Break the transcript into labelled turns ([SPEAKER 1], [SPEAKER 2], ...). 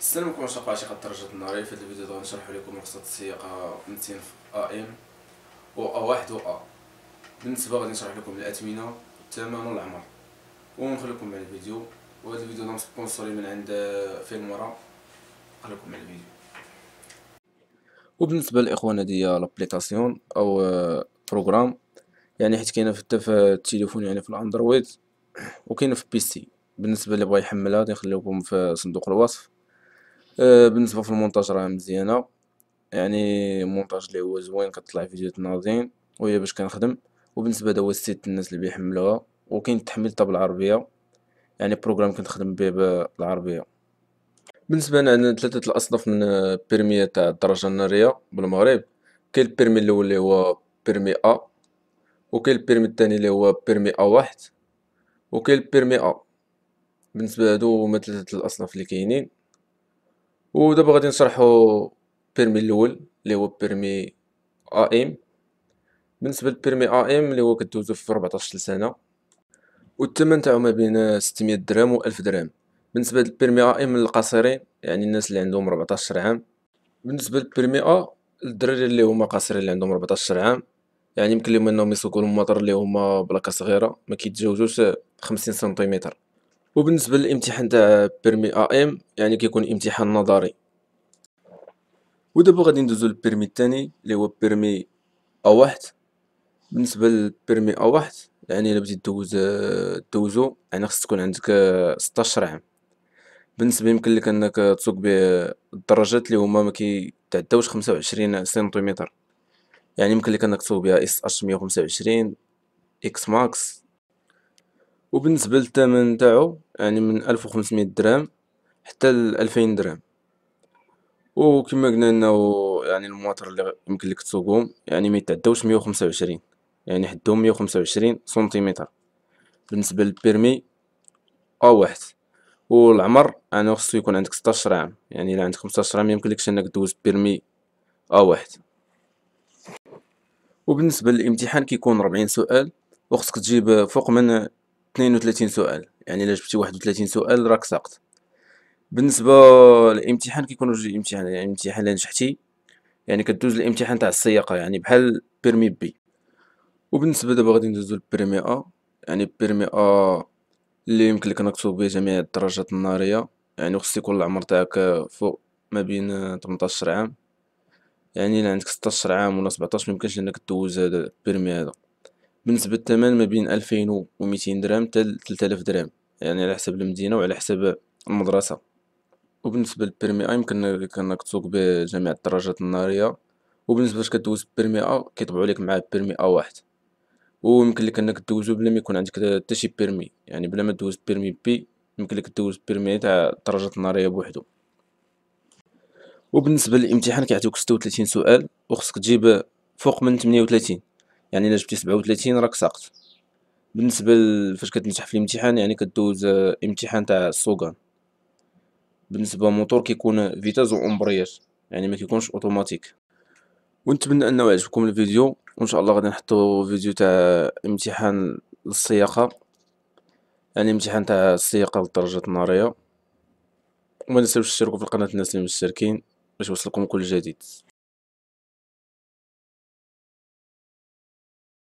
[SPEAKER 1] السلام عليكم اصدقائي عشاق الدرجة النارية في هذا الفيديو غادي نشرح لكم رخصة السياقة 200 في ا ام و ا واحد و ا بالنسبة غادي نشرح لكم الأثمنة الثمن العمر ونخليكم مع الفيديو وهذا الفيديو غادي سبونسوري من عند فيلم ورا خليكم مع الفيديو وبالنسبة للإخوان هادي لابليكاسيون أو بروغرام يعني حيت كاينه في التليفون يعني في الاندرويد وكاينه في بيسي بالنسبه اللي بغا يحملها غادي نخليكم في صندوق الوصف آه، بالنسبه في المونتاج راه مزيانه يعني مونتاج اللي هو زوين كطلع فيديوهات ناضين وهي باش كنخدم وبالنسبه هذا هو السيت الناس اللي بيحملوها وكاين التحميل حتى بالعربيه يعني بروغرام كنخدم به بالعربيه بالنسبه لنا عندنا ثلاثه الاصناف من بيرمي تاع الدرجه الناريه بالمغرب كاين البيرمي الاول اللي هو بيرمي ا وكاين البيرمي الثاني اللي هو بيرمي ا واحد وكاين البيرمي ا بالنسبه لهادو هما ثلاثه الاصناف اللي كاينين ودابا غادي نشرحو بيرمي الاول اللي هو بيرمي ا ام بالنسبه للبيرمي ا ام اللي هو كدوزو في 14 سنه والثمن تاعو ما بين 600 درهم و 1000 درهم بالنسبه للبيرمي ا ام القصيرين يعني الناس اللي عندهم 14 عام بالنسبه للبيرمي ا الدراري اللي هما قصيرين اللي عندهم 14 عام يعني يمكن لهم انهم يسوقوا المطر اللي هما بلاكه صغيره ما كيتجاوزوش 50 سنتيمتر وبالنسبه للامتحان تاع بيرمي ا ام يعني كيكون امتحان نظري ودابا غادي ندوزو للبيرمي الثاني اللي هو بيرمي ا واحد بالنسبه للبيرمي ا واحد يعني الا بغيتي دوز دوزو يعني خص تكون عندك 16 عام بالنسبه يمكن لك انك تسوق بالدرجات الدرجات اللي هما ما كيتعداوش 25 سنتيمتر يعني يمكن لك انك تسوق بها اس اش 125 اكس ماكس وبالنسبة للثمن نتاعو يعني من ألف وخمسمية درهم حتى لألفين درهم وكما قلنا انه يعني المواطر اللي يمكن لك تسوقهم يعني ما يتعداوش مية وخمسة وعشرين يعني حدهم مية وخمسة وعشرين سنتيمتر بالنسبة للبيرمي او واحد والعمر انا خصو يكون عندك ستاشر عام يعني الا عندك خمسطاشر عام يمكنلكش انك دوز بيرمي او واحد وبالنسبة للامتحان كيكون ربعين سؤال وخصك تجيب فوق من 32 سؤال يعني الا جبتي 31 سؤال راك ساقط بالنسبه للامتحان كيكونوا جوج امتحان يعني الامتحان اللي نجحتي يعني كدوز الامتحان تاع السياقه يعني بحال بيرمي بي وبالنسبه دابا غادي ندوزو للبريمي ا يعني بيرمي ا اللي يمكن لك نكتب به جميع الدرجات الناريه يعني خص يكون العمر تاعك فوق ما بين 18 عام يعني الا عندك 16 عام ولا 17 ميمكنش انك دوز هذا البيرمي هذا بالنسبة للثمن ما بين ألفين وميتين درهم حتى تلتالاف درهم يعني على حسب المدينة وعلى حسب المدرسة وبالنسبة للبيرمي أ يمكن تسوق بجميع الدرجات النارية وبالنسبة باش كدوز بيرمي أ كيطبعو ليك معاه بيرمي أ واحد ويمكن لك انك دوزو بلا ما يكون عندك حتى شي بيرمي يعني بلا ما دوز بيرمي بي يمكن لك دوز بيرمي تاع الدرجات النارية بوحدو وبالنسبة للامتحان كيعطيوك ستة وتلاتين سؤال وخصك تجيب فوق من ثمانية وتلاتين يعني الا جبتي سبعة وتلاتين راك ساقط بالنسبة فاش كتنجح في الامتحان يعني كدوز آه، امتحان تاع السوغان بالنسبة للموتور كيكون فيتاز وامبرياج يعني ما كيكونش اوتوماتيك ونتمنى انه يعجبكم الفيديو وان شاء الله غادي نحطو فيديو تاع امتحان السياقة يعني امتحان تاع السياقة للدرجات النارية وما ننساوش تشتركوا في القناة الناس اللي مشتركين باش يوصلكم كل جديد